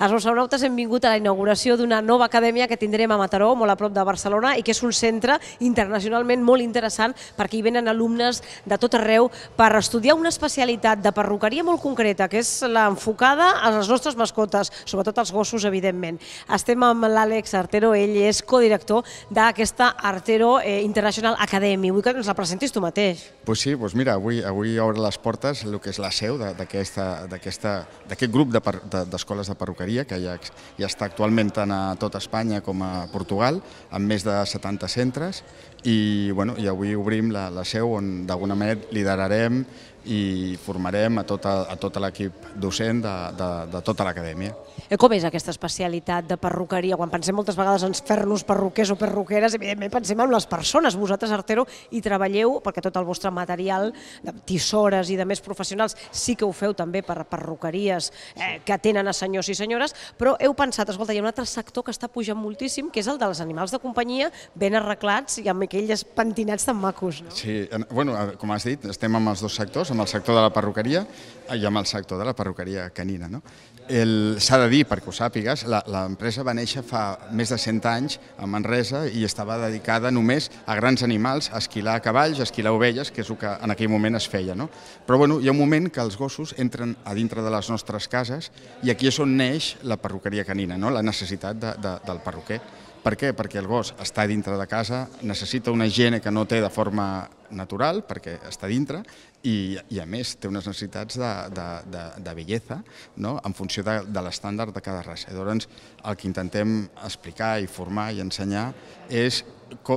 Els oceanautes hem vingut a la inauguració d'una nova acadèmia que tindrem a Mataró, molt a prop de Barcelona, i que és un centre internacionalment molt interessant perquè hi venen alumnes de tot arreu per estudiar una especialitat de perruqueria molt concreta, que és l'enfocada a les nostres mascotes, sobretot als gossos, evidentment. Estem amb l'Àlex Artero, ell és codirector d'aquesta Artero eh, International Academy. Vull que ens la presentis tu mateix. Pues sí, pues mira, avui, avui obre les portes el que és la seu d'aquest grup d'escoles de, de, de perruqueria hostaleria, que ja, ja està actualment tant a tot Espanya com a Portugal, amb més de 70 centres, i, bueno, i avui obrim la, la seu on d'alguna manera liderarem i formarem a tot, a, tot l'equip docent de, de, de tota l'acadèmia. Eh, com és aquesta especialitat de perruqueria? Quan pensem moltes vegades en fer-nos perruquers o perruqueres, evidentment pensem en les persones. Vosaltres, Artero, hi treballeu perquè tot el vostre material, de tisores i de més professionals, sí que ho feu també per perruqueries eh, que tenen a senyors i senyores, però heu pensat, escolta, hi ha un altre sector que està pujant moltíssim, que és el dels animals de companyia, ben arreglats i amb aquells pentinats tan macos. No? Sí, bueno, com has dit, estem amb els dos sectors, amb el sector de la perruqueria eh, i amb el sector de la perruqueria canina. No? S'ha de dir, perquè ho sàpigues, l'empresa va néixer fa més de 100 anys a Manresa i estava dedicada només a grans animals, a esquilar cavalls, a esquilar ovelles, que és el que en aquell moment es feia. No? Però bueno, hi ha un moment que els gossos entren a dintre de les nostres cases i aquí és on neix la perruqueria canina, no? la necessitat de, de, del perruquer. Per què? Perquè el gos està dintre de casa, necessita una higiene que no té de forma natural, perquè està dintre, i, i a més té unes necessitats de, de, de, de bellesa no? en funció de, de l'estàndard de cada raça. llavors el que intentem explicar i formar i ensenyar és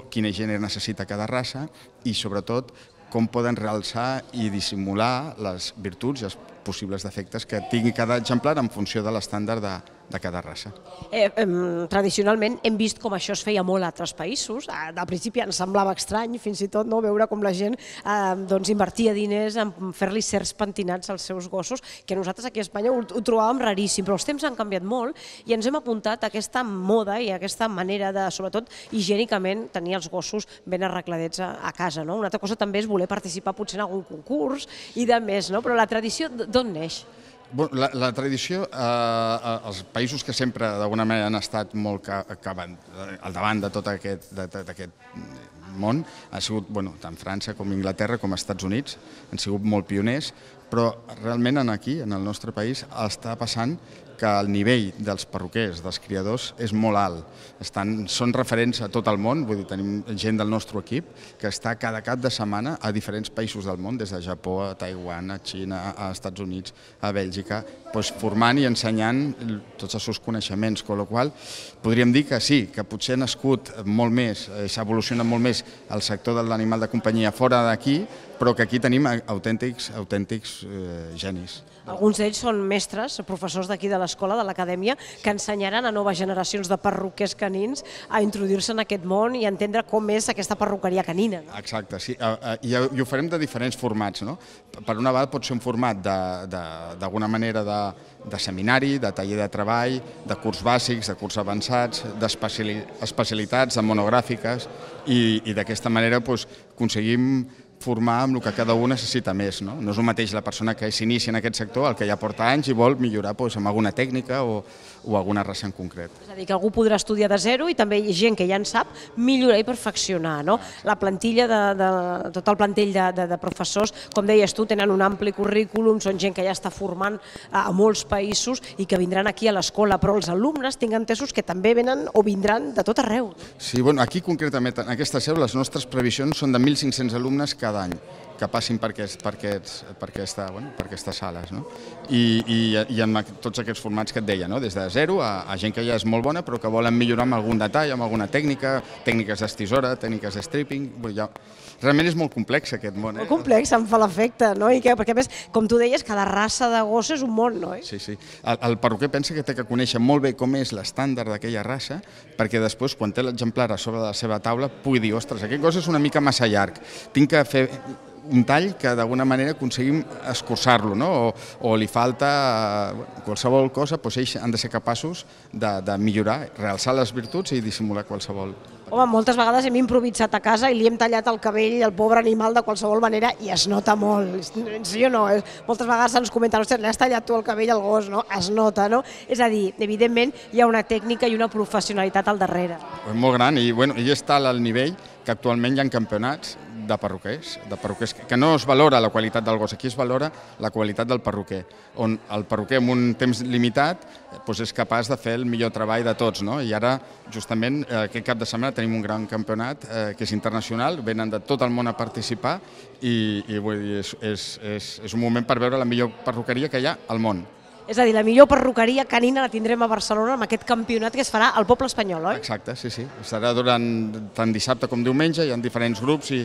quina higiene necessita cada raça i sobretot com poden realçar i dissimular les virtuts i els possibles defectes que tingui cada exemplar en funció de l'estàndard de, de cada raça. Eh, eh, tradicionalment hem vist com això es feia molt a altres països. Al principi ens semblava estrany, fins i tot, no veure com la gent eh, doncs, invertia diners en fer-li certs pentinats als seus gossos, que nosaltres aquí a Espanya ho, ho trobàvem raríssim, però els temps han canviat molt i ens hem apuntat a aquesta moda i a aquesta manera de, sobretot, higiènicament tenir els gossos ben arregladets a, a casa. No? Una altra cosa també és voler participar potser en algun concurs i de més, no? però la tradició d'on neix? La, la tradició, eh, eh, els països que sempre d'alguna manera han estat molt ca, ca, eh, al davant de tot aquest, de, de, aquest món, ha sigut, bueno, tant França com Inglaterra com Estats Units, han sigut molt pioners, però realment en aquí, en el nostre país, està passant que el nivell dels perruquers, dels criadors, és molt alt. Estan, són referents a tot el món, vull dir, tenim gent del nostre equip que està cada cap de setmana a diferents països del món, des de Japó a Taiwan, a Xina, a Estats Units, a Bèlgica, doncs formant i ensenyant tots els seus coneixements, amb la qual podríem dir que sí, que potser ha nascut molt més, eh, s'ha evolucionat molt més el sector de l'animal de companyia fora d'aquí, però que aquí tenim autèntics, autèntics eh, genis. Alguns d'ells són mestres, professors d'aquí de l'escola, de l'acadèmia, que ensenyaran a noves generacions de perruquers canins a introduir-se en aquest món i a entendre com és aquesta perruqueria canina. No? Exacte, sí, i, i ho farem de diferents formats. No? Per una vegada pot ser un format d'alguna manera de, de seminari, de taller de treball, de curs bàsics, de curs avançats, d'especialitats, de monogràfiques, i, i d'aquesta manera doncs, aconseguim formar amb el que cada un necessita més. No, no és el mateix la persona que s'inicia en aquest sector, el que ja porta anys i vol millorar doncs, amb alguna tècnica o, o alguna raça en concret. És a dir, que algú podrà estudiar de zero i també hi gent que ja en sap millorar i perfeccionar. No? La plantilla, de, de, tot el plantell de, de, de professors, com deies tu, tenen un ampli currículum, són gent que ja està formant a, a molts països i que vindran aquí a l'escola, però els alumnes tinc entesos que també venen o vindran de tot arreu. No? Sí, bueno, aquí concretament, en aquesta seu, les nostres previsions són de 1.500 alumnes cada cada any que passin per, aquests, per, aquests, per, aquesta, bueno, per aquestes sales. No? I, i, I amb tots aquests formats que et deia, no? des de zero a, a gent que ja és molt bona però que volen millorar amb algun detall, amb alguna tècnica, tècniques d'estisora, tècniques de stripping... Ja... Realment és molt complex aquest món. Eh? Molt complex, em fa l'efecte, no? I què? Perquè a més, com tu deies, cada raça de gos és un món, no? Eh? Sí, sí. El, el perruquer pensa que té que conèixer molt bé com és l'estàndard d'aquella raça perquè després, quan té l'exemplar a sobre de la seva taula, pugui dir, ostres, aquest gos és una mica massa llarg, tinc que fer un tall que d'alguna manera aconseguim escurçar-lo, no? o, o li falta eh, qualsevol cosa, doncs ells han de ser capaços de, de millorar, realçar les virtuts i dissimular qualsevol. Home, moltes vegades hem improvisat a casa i li hem tallat el cabell al pobre animal de qualsevol manera i es nota molt, sí o no? Eh, moltes vegades ens comenten, ostres, l'has tallat tu el cabell al gos, no? Es nota, no? És a dir, evidentment hi ha una tècnica i una professionalitat al darrere. És molt gran i, bueno, i és tal el nivell que actualment hi ha campionats de perruquers, de perruquers, que no es valora la qualitat del gos, aquí es valora la qualitat del perruquer, on el perruquer en un temps limitat eh, doncs és capaç de fer el millor treball de tots. No? I ara, justament, eh, aquest cap de setmana tenim un gran campionat eh, que és internacional, venen de tot el món a participar i, i vull dir, és, és, és, és un moment per veure la millor perruqueria que hi ha al món. És a dir, la millor perruqueria canina la tindrem a Barcelona amb aquest campionat que es farà al poble espanyol, oi? Exacte, sí, sí. Estarà durant tant dissabte com diumenge, hi ha diferents grups i,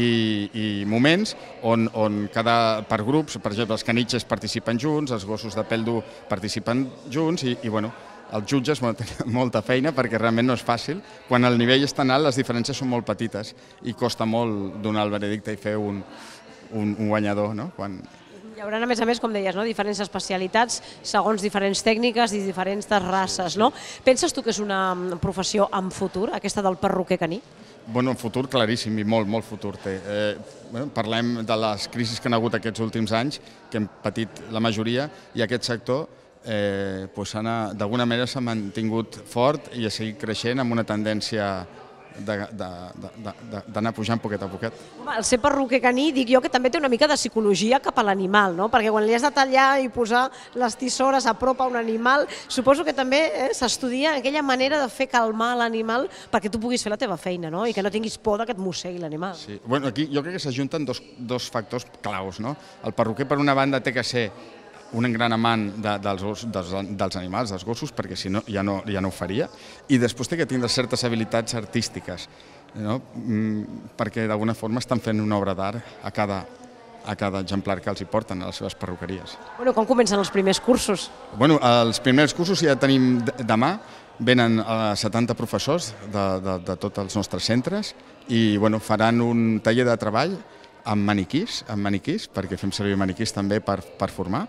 i, i moments on, on cada, per grups, per exemple, els canitxes participen junts, els gossos de pèl dur participen junts i, i bueno, els jutges tenen molta feina perquè realment no és fàcil. Quan el nivell és tan alt, les diferències són molt petites i costa molt donar el veredicte i fer un, un, un guanyador, no? Quan, hi haurà, a més a més, com deies, no? diferents especialitats segons diferents tècniques i diferents races. No? Penses tu que és una mm, professió amb futur, aquesta del perruquer caní? Bueno, en futur claríssim i molt, molt futur té. Eh, bueno, parlem de les crisis que han hagut aquests últims anys, que hem patit la majoria, i aquest sector eh, pues, d'alguna manera s'ha mantingut fort i ha seguit creixent amb una tendència d'anar pujant poquet a poquet. Home, el ser perruquer caní, dic jo que també té una mica de psicologia cap a l'animal, no? perquè quan li has de tallar i posar les tisores a prop a un animal, suposo que també eh, s'estudia aquella manera de fer calmar l'animal perquè tu puguis fer la teva feina no? i que no tinguis por d'aquest que et mossegui l'animal. Sí. Bueno, aquí jo crec que s'ajunten dos, dos factors claus. No? El perruquer, per una banda, té que ser un gran amant de, dels, os, dels, dels animals, dels gossos, perquè si no ja, no ja no ho faria, i després té que tindre certes habilitats artístiques, no? Mm, perquè d'alguna forma estan fent una obra d'art a cada, a cada exemplar que els hi porten a les seves perruqueries. Bueno, com comencen els primers cursos? Bueno, els primers cursos ja tenim demà, venen 70 eh, professors de, de, de tots els nostres centres i bueno, faran un taller de treball amb maniquís, amb maniquís, perquè fem servir maniquís també per, per formar,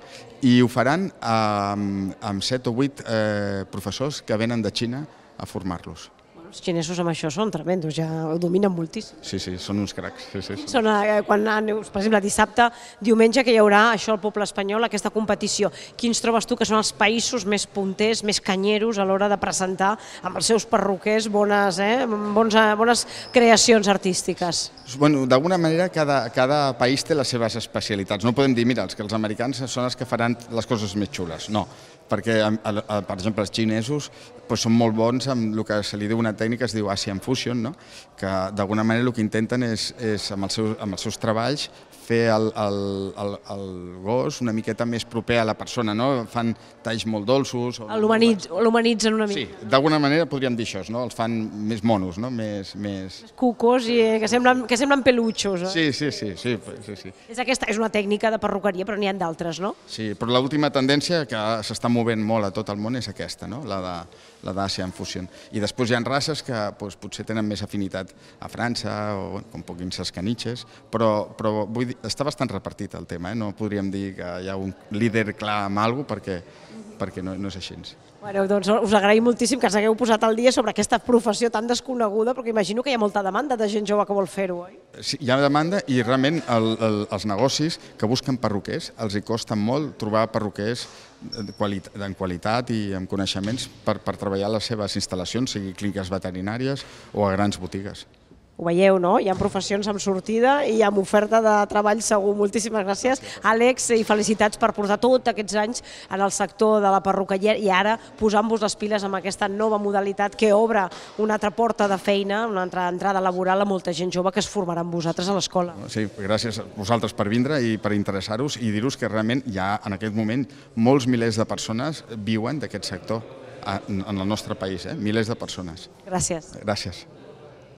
i ho faran amb, amb 7 o 8 eh, professors que venen de Xina a formar-los els xinesos amb això són tremendos, ja ho dominen moltíssim. Sí, sí, són uns cracs. Sí, sí, són. Són, eh, quan aneu, per exemple, dissabte, diumenge, que hi haurà això al poble espanyol, aquesta competició. Quins trobes tu que són els països més punters, més canyeros a l'hora de presentar amb els seus perruquers bones, eh, bones, eh, bones creacions artístiques? Bueno, d'alguna manera cada, cada país té les seves especialitats. No podem dir, mira, els que els americans són els que faran les coses més xules. No, perquè, per exemple, els xinesos doncs són molt bons amb el que se li diu una tècnica, es diu Asian Fusion, no? que d'alguna manera el que intenten és, és amb, els seus, amb els seus treballs fer el, el, el, el gos una miqueta més proper a la persona, no? fan talls molt dolços... O... L'humanitzen una mica. Sí, d'alguna manera podríem dir això, no? els fan més monos, no? més... més... més cucos i eh, que, semblen, que semblen peluixos. Eh? Sí, sí, sí, sí, sí, sí. És, aquesta, és una tècnica de perruqueria, però n'hi ha d'altres, no? Sí, però l'última tendència que s'està movent movent molt a tot el món és aquesta, no? la de la d'Asian Fusion. I després hi ha races que doncs, potser tenen més afinitat a França, o com puguin ser escanitxes, però, però vull dir, està bastant repartit el tema, eh? no podríem dir que hi ha un líder clar amb alguna cosa perquè, perquè no, no és així. Bueno, doncs us agraïm moltíssim que ens hagueu posat al dia sobre aquesta professió tan desconeguda, perquè imagino que hi ha molta demanda de gent jove que vol fer-ho, oi? Sí, hi ha demanda i realment el, el, els negocis que busquen perruquers els hi costa molt trobar perruquers qualitat, en qualitat i amb coneixements per, per treballar les seves instal·lacions, sigui clíniques veterinàries o a grans botigues ho veieu, no? Hi ha professions amb sortida i amb oferta de treball segur. Moltíssimes gràcies, Àlex, i felicitats per portar tots aquests anys en el sector de la perruqueria i ara posant-vos les piles amb aquesta nova modalitat que obre una altra porta de feina, una altra entrada laboral a molta gent jove que es formarà amb vosaltres a l'escola. Sí, gràcies a vosaltres per vindre i per interessar-vos i dir-vos que realment ja en aquest moment molts milers de persones viuen d'aquest sector en el nostre país, eh? milers de persones. Gràcies. Gràcies.